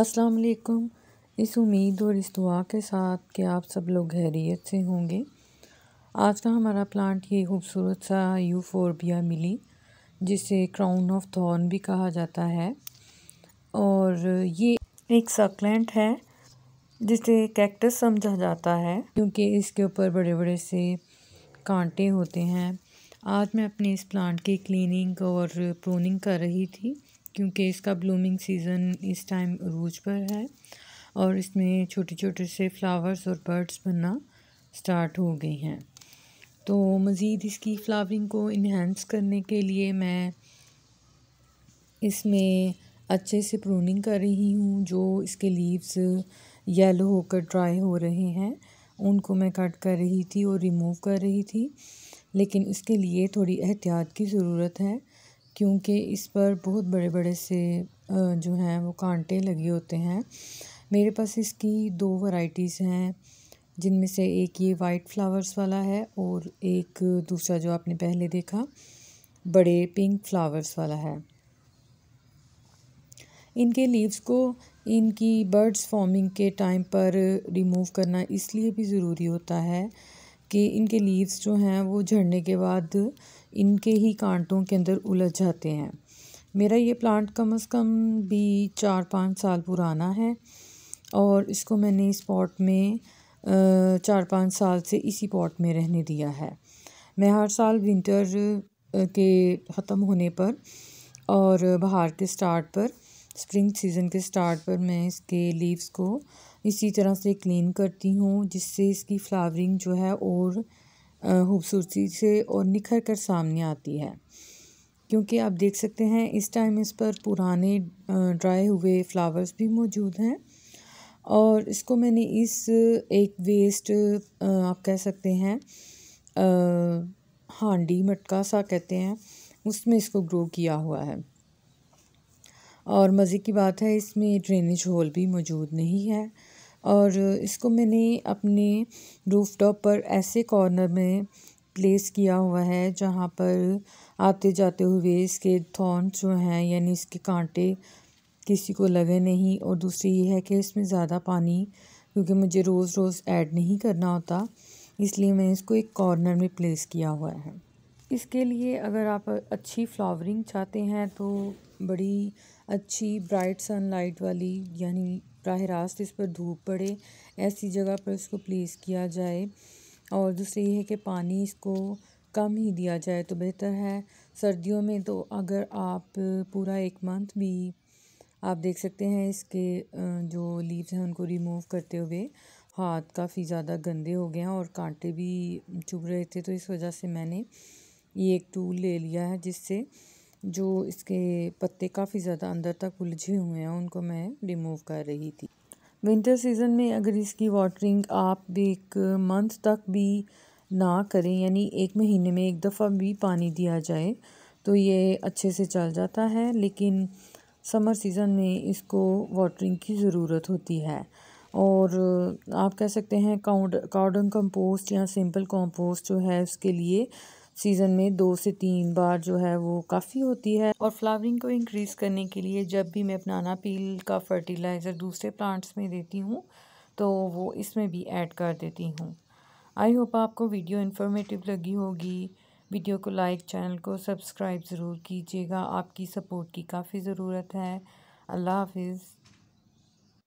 अस्सलाम वालेकुम इस उम्मीद और इस दुआ के साथ कि आप सब लोग खैरियत से होंगे आज का हमारा प्लांट ये खूबसूरत सा यूफोरबिया मिली जिसे क्राउन ऑफ थॉर्न भी कहा जाता है और ये एक सकलेंट है जिसे कैक्टस समझा जाता है क्योंकि इसके ऊपर बड़े बड़े से कांटे होते हैं आज मैं अपने इस प्लांट की क्लीनिंग और प्रूनिंग कर रही थी क्योंकि इसका ब्लूमिंग सीज़न इस टाइम रूज पर है और इसमें छोटे छोटे से फ्लावर्स और बर्ड्स बनना स्टार्ट हो गई हैं तो मज़ीद इसकी फ्लावरिंग को इन्हेंस करने के लिए मैं इसमें अच्छे से प्रूनिंग कर रही हूँ जो इसके लीव्स येलो होकर ड्राई हो रहे हैं उनको मैं कट कर रही थी और रिमूव कर रही थी लेकिन इसके लिए थोड़ी एहतियात की ज़रूरत है क्योंकि इस पर बहुत बड़े बड़े से जो हैं वो कांटे लगे होते हैं मेरे पास इसकी दो वैरायटीज़ हैं जिनमें से एक ये वाइट फ्लावर्स वाला है और एक दूसरा जो आपने पहले देखा बड़े पिंक फ्लावर्स वाला है इनके लीव्स को इनकी बर्ड्स फॉर्मिंग के टाइम पर रिमूव करना इसलिए भी ज़रूरी होता है कि इनके लीव्स जो हैं वो झड़ने के बाद इनके ही कांटों के अंदर उलझ जाते हैं मेरा ये प्लांट कम से कम भी चार पाँच साल पुराना है और इसको मैंने इस पॉट में चार पाँच साल से इसी पॉट में रहने दिया है मैं हर साल विंटर के ख़त्म होने पर और बाहर के स्टार्ट पर स्प्रिंग सीज़न के स्टार्ट पर मैं इसके लीव्स को इसी तरह से क्लीन करती हूँ जिससे इसकी फ्लावरिंग जो है और खूबसूरती से और निखर कर सामने आती है क्योंकि आप देख सकते हैं इस टाइम इस पर पुराने ड्राई हुए फ्लावर्स भी मौजूद हैं और इसको मैंने इस एक वेस्ट आप कह सकते हैं हांडी मटका सा कहते हैं उसमें इसको ग्रो किया हुआ है और मज़े की बात है इसमें ड्रेनेज होल भी मौजूद नहीं है और इसको मैंने अपने रूफ टॉप पर ऐसे कॉर्नर में प्लेस किया हुआ है जहाँ पर आते जाते हुए इसके थॉर्न्स जो हैं यानी इसके कांटे किसी को लगे नहीं और दूसरी ये है कि इसमें ज़्यादा पानी क्योंकि मुझे रोज़ रोज़ ऐड नहीं करना होता इसलिए मैंने इसको एक कॉर्नर में प्लेस किया हुआ है इसके लिए अगर आप अच्छी फ्लावरिंग चाहते हैं तो बड़ी अच्छी ब्राइट सनलाइट वाली यानी براہ रास्त इस पर धूप पड़े ऐसी जगह पर इसको प्लेस किया जाए और दूसरी ये है कि पानी इसको कम ही दिया जाए तो बेहतर है सर्दियों में तो अगर आप पूरा एक मंथ भी आप देख सकते हैं इसके जो लीव्स हैं उनको रिमूव करते हुए हाथ काफ़ी ज़्यादा गंदे हो गए हैं और कांटे भी चुभ रहे थे तो इस वजह से मैंने ये एक टूल ले लिया है जिससे जो इसके पत्ते काफ़ी ज़्यादा अंदर तक उलझे हुए हैं उनको मैं रिमूव कर रही थी विंटर सीज़न में अगर इसकी वाटरिंग आप एक मंथ तक भी ना करें यानी एक महीने में एक दफ़ा भी पानी दिया जाए तो ये अच्छे से चल जाता है लेकिन समर सीज़न में इसको वाटरिंग की ज़रूरत होती है और आप कह सकते हैं काउड काउडन कंपोस्ट या सिंपल कंपोस्ट जो है उसके लिए सीज़न में दो से तीन बार जो है वो काफ़ी होती है और फ्लावरिंग को इंक्रीज़ करने के लिए जब भी मैं अपना पील का फर्टिलाइज़र दूसरे प्लांट्स में देती हूँ तो वो इसमें भी ऐड कर देती हूँ आई होप आपको वीडियो इन्फॉर्मेटिव लगी होगी वीडियो को लाइक चैनल को सब्सक्राइब ज़रूर कीजिएगा आपकी सपोर्ट की काफ़ी ज़रूरत है अल्लाह हाफिज़